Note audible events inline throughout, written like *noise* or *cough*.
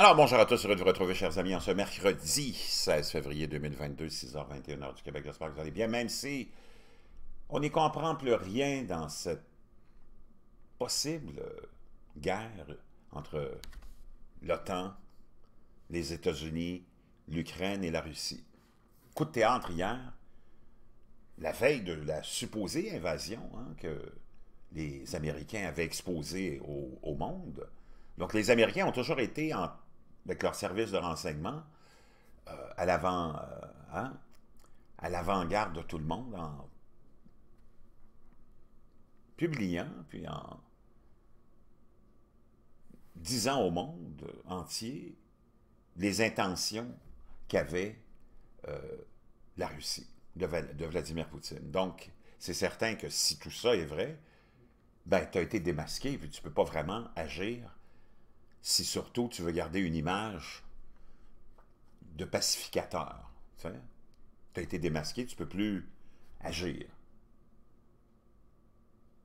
Alors, bonjour à tous, heureux de vous retrouver, chers amis, en ce mercredi 16 février 2022, 6h21 heure du Québec. J'espère que vous allez bien, même si on n'y comprend plus rien dans cette possible guerre entre l'OTAN, les États-Unis, l'Ukraine et la Russie. Coup de théâtre hier, la veille de la supposée invasion hein, que les Américains avaient exposée au, au monde. Donc, les Américains ont toujours été en avec leur service de renseignement euh, à l'avant euh, hein, à l'avant-garde de tout le monde en publiant puis en disant au monde entier les intentions qu'avait euh, la Russie de, Vladimir Poutine. Donc, c'est certain que si tout ça est vrai, ben, tu as été démasqué, puis tu ne peux pas vraiment agir si surtout tu veux garder une image de pacificateur. Tu as été démasqué, tu ne peux plus agir.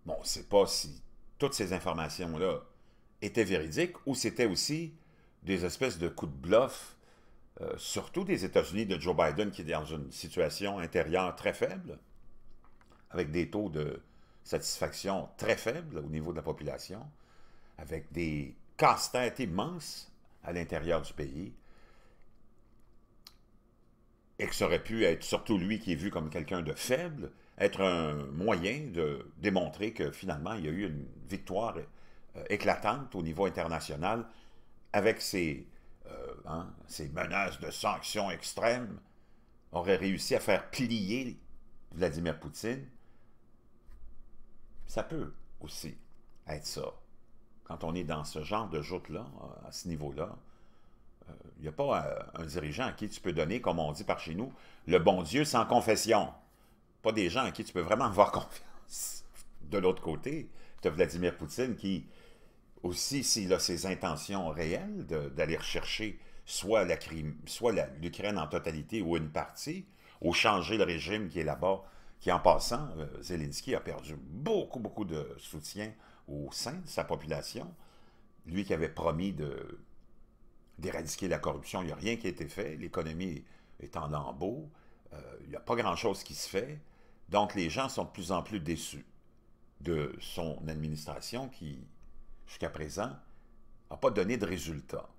Bon, on ne sait pas si toutes ces informations-là étaient véridiques ou c'était aussi des espèces de coups de bluff, euh, surtout des États-Unis de Joe Biden qui est dans une situation intérieure très faible, avec des taux de satisfaction très faibles au niveau de la population, avec des casse-tête immense à l'intérieur du pays et que ça aurait pu être surtout lui qui est vu comme quelqu'un de faible, être un moyen de démontrer que finalement il y a eu une victoire euh, éclatante au niveau international avec ses ces euh, hein, menaces de sanctions extrêmes, aurait réussi à faire plier Vladimir Poutine. Ça peut aussi être ça quand on est dans ce genre de joute-là, euh, à ce niveau-là, il euh, n'y a pas euh, un dirigeant à qui tu peux donner, comme on dit par chez nous, le bon Dieu sans confession. Pas des gens à qui tu peux vraiment avoir *laughs* confiance. De l'autre côté, tu as Vladimir Poutine qui, aussi, s'il a ses intentions réelles d'aller rechercher soit l'Ukraine en totalité ou une partie, ou changer le régime qui est là-bas, qui en passant, Zelensky a perdu beaucoup, beaucoup de soutien au sein de sa population. Lui qui avait promis d'éradiquer la corruption, il n'y a rien qui a été fait. L'économie est en lambeaux. Euh, il n'y a pas grand-chose qui se fait. Donc, les gens sont de plus en plus déçus de son administration qui, jusqu'à présent, n'a pas donné de résultats.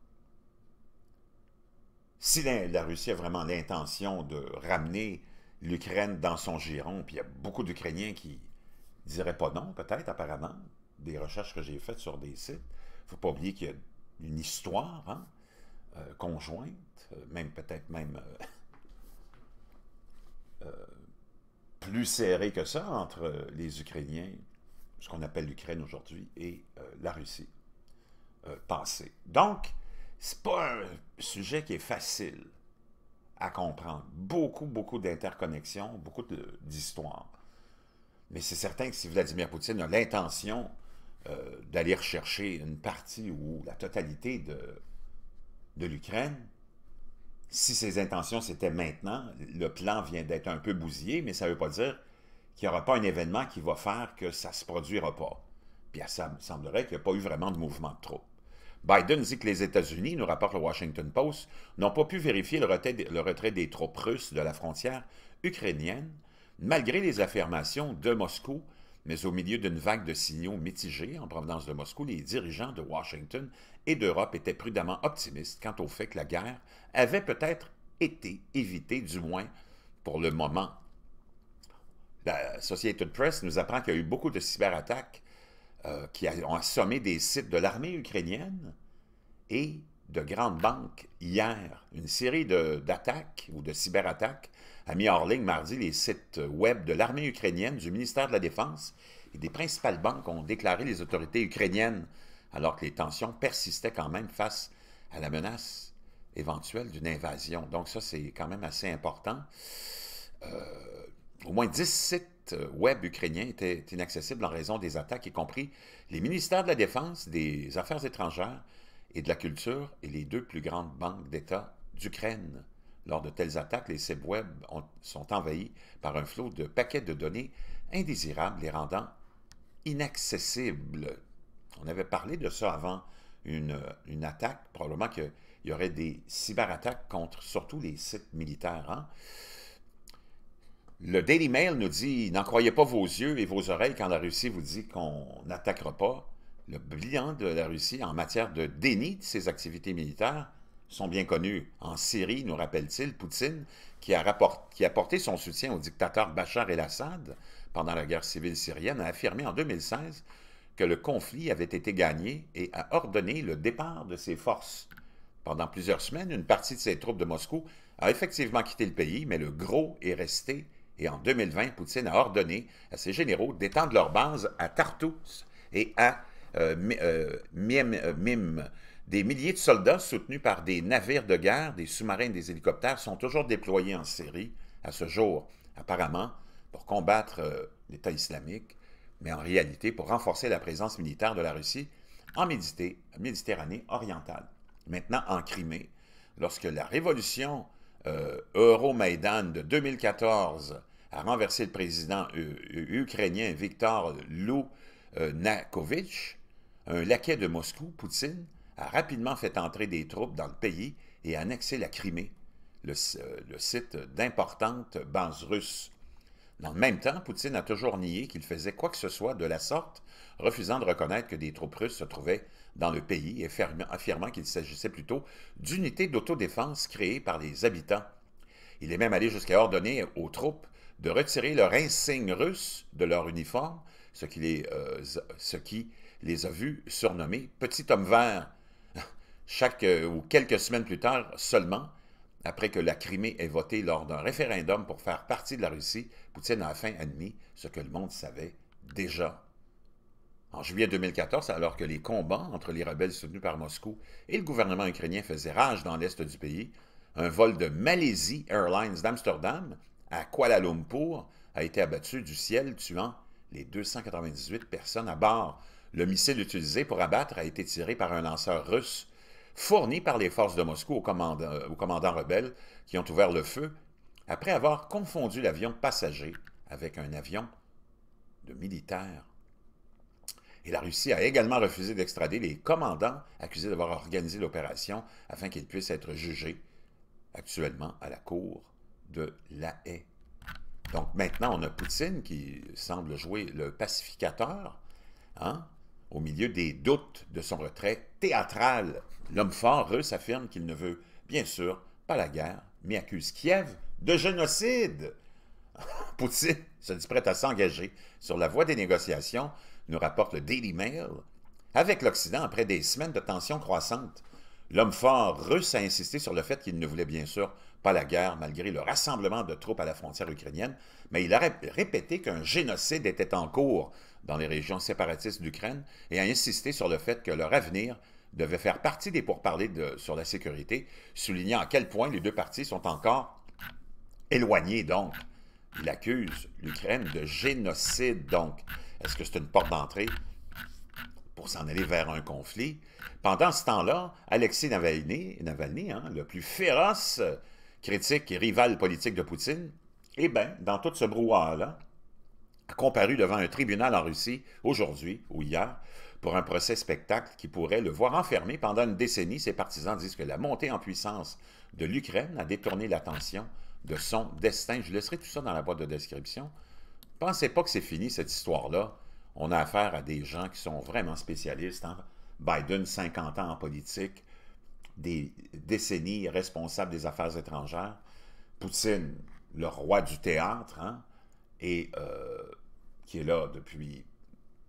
Si la, la Russie a vraiment l'intention de ramener l'Ukraine dans son giron, puis il y a beaucoup d'Ukrainiens qui diraient pas non, peut-être, apparemment, des recherches que j'ai faites sur des sites, il ne faut pas oublier qu'il y a une histoire hein, euh, conjointe, euh, même peut-être même euh, plus serrée que ça entre les Ukrainiens, ce qu'on appelle l'Ukraine aujourd'hui, et la Russie passée. Donc, c'est pas un sujet qui est facile à comprendre. Beaucoup, beaucoup d'interconnexions, beaucoup d'histoires. Mais c'est certain que si Vladimir Poutine a l'intention euh, d'aller rechercher une partie ou la totalité de, l'Ukraine, si ses intentions c'était maintenant, le plan vient d'être un peu bousillé, mais ça ne veut pas dire qu'il n'y aura pas un événement qui va faire que ça ne se produira pas. Puis ça me semblerait qu'il n'y a pas eu vraiment de mouvement de troupes. Biden dit que les États-Unis, nous rapporte le Washington Post, n'ont pas pu vérifier le retrait des troupes russes de la frontière ukrainienne, malgré les affirmations de Moscou mais au milieu d'une vague de signaux mitigés en provenance de Moscou, les dirigeants de Washington et d'Europe étaient prudemment optimistes quant au fait que la guerre avait peut-être été évitée, du moins pour le moment. La Associated Press nous apprend qu'il y a eu beaucoup de cyberattaques euh, qui ont assommé des sites de l'armée ukrainienne et de grandes banques hier. Une série d'attaques ou de cyberattaques a mis hors ligne mardi les sites web de l'armée ukrainienne, du ministère de la Défense et des principales banques ont déclaré les autorités ukrainiennes, alors que les tensions persistaient quand même face à la menace éventuelle d'une invasion. Donc ça, c'est quand même assez important. Euh, au moins 10 sites web ukrainiens étaient inaccessibles en raison des attaques, y compris les ministères de la Défense, des Affaires étrangères et de la Culture et les deux plus grandes banques d'État d'Ukraine. Lors de telles attaques, les sites web sont envahis par un flot de paquets de données indésirables, les rendant inaccessibles. On avait parlé de ça avant une, attaque, probablement qu'il y aurait des cyberattaques contre surtout les sites militaires. Hein. Le Daily Mail nous dit « N'en croyez pas vos yeux et vos oreilles quand la Russie vous dit qu'on n'attaquera pas ». Le bilan de la Russie en matière de déni de ses activités militaires sont bien connus. En Syrie, nous rappelle-t-il, Poutine, qui a, porté son soutien au dictateur Bachar el-Assad pendant la guerre civile syrienne, a affirmé en 2016 que le conflit avait été gagné et a ordonné le départ de ses forces. Pendant plusieurs semaines, une partie de ses troupes de Moscou a effectivement quitté le pays, mais le gros est resté et en 2020, Poutine a ordonné à ses généraux d'étendre leurs bases à Tartous et à euh, euh, euh, Mim des milliers de soldats soutenus par des navires de guerre, des sous-marins des hélicoptères sont toujours déployés en Syrie à ce jour, apparemment pour combattre euh, l'État islamique, mais en réalité pour renforcer la présence militaire de la Russie en Méditerranée orientale. Maintenant en Crimée, lorsque la révolution euh, de 2014 a renversé le président euh, euh, ukrainien Viktor Lounakovitch, un laquais de Moscou, Poutine, a rapidement fait entrer des troupes dans le pays et annexé la Crimée, euh, le, site d'importantes bases russes. Dans le même temps, Poutine a toujours nié qu'il faisait quoi que ce soit de la sorte, refusant de reconnaître que des troupes russes se trouvaient dans le pays et affirmant qu'il s'agissait plutôt d'unités d'autodéfense créées par les habitants. Il est même allé jusqu'à ordonner aux troupes de retirer leur insigne russe de leur uniforme, ce qui les, euh, ce qui les a vus surnommés Petit Homme Vert, chaque euh, ou quelques semaines plus tard seulement, après que la Crimée ait voté lors d'un référendum pour faire partie de la Russie, Poutine a enfin admis ce que le monde savait déjà. En juillet 2014, alors que les combats entre les rebelles soutenus par Moscou et le gouvernement ukrainien faisaient rage dans l'est du pays, un vol de Malaysia Airlines d'Amsterdam à Kuala Lumpur a été abattu du ciel, tuant les 298 personnes à bord. Le missile utilisé pour abattre a été tiré par un lanceur russe fourni par les forces de Moscou euh, aux commandants, rebelles qui ont ouvert le feu après avoir confondu l'avion passager avec un avion de militaire Et la Russie a également refusé d'extrader les commandants accusés d'avoir organisé l'opération afin qu'ils puissent être jugés actuellement à la cour de La haie. Donc maintenant, on a Poutine qui semble jouer le pacificateur, hein, au milieu des doutes de son retrait théâtral. L'homme fort russe affirme qu'il ne veut, bien sûr, pas la guerre, mais accuse Kiev de génocide. *laughs* Poutine se dit à s'engager sur la voie des négociations, nous rapporte le Daily Mail. Avec l'Occident, après des semaines de tensions croissantes, l'homme fort russe a insisté sur le fait qu'il ne voulait bien sûr pas la guerre, malgré le rassemblement de troupes à la frontière ukrainienne, mais il a répété qu'un génocide était en cours dans les régions séparatistes d'Ukraine et a insisté sur le fait que leur avenir devait faire partie des pourparlers de, sur la sécurité, soulignant à quel point les deux parties sont encore éloignées donc. Il accuse l'Ukraine de génocide donc. Est-ce que c'est une porte d'entrée pour s'en aller vers un conflit? Pendant ce temps-là, Alexis Navalny, Navalny hein, le plus féroce critique et rival politique de Poutine, eh bien, dans tout ce brouhaha-là, a comparu devant un tribunal en Russie aujourd'hui ou hier pour un procès spectacle qui pourrait le voir enfermé pendant une décennie. Ses partisans disent que la montée en puissance de l'Ukraine a détourné l'attention de son destin. Je laisserai tout ça dans la boîte de description. Pensez pas que c'est fini cette histoire-là. On a affaire à des gens qui sont vraiment spécialistes. Hein. Biden, 50 ans en politique, des décennies responsables des affaires étrangères. Poutine, le roi du théâtre, hein, et euh, qui est là depuis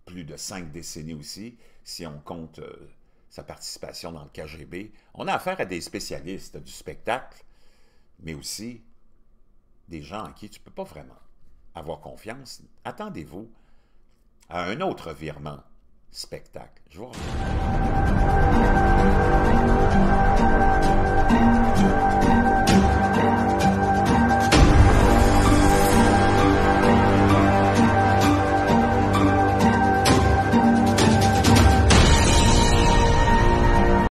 plus de cinq décennies aussi, si on compte euh, sa participation dans le KGB. On a affaire à des spécialistes du spectacle, mais aussi des gens en qui tu ne peux pas vraiment avoir confiance. Attendez-vous à un autre virement spectacle. Je vous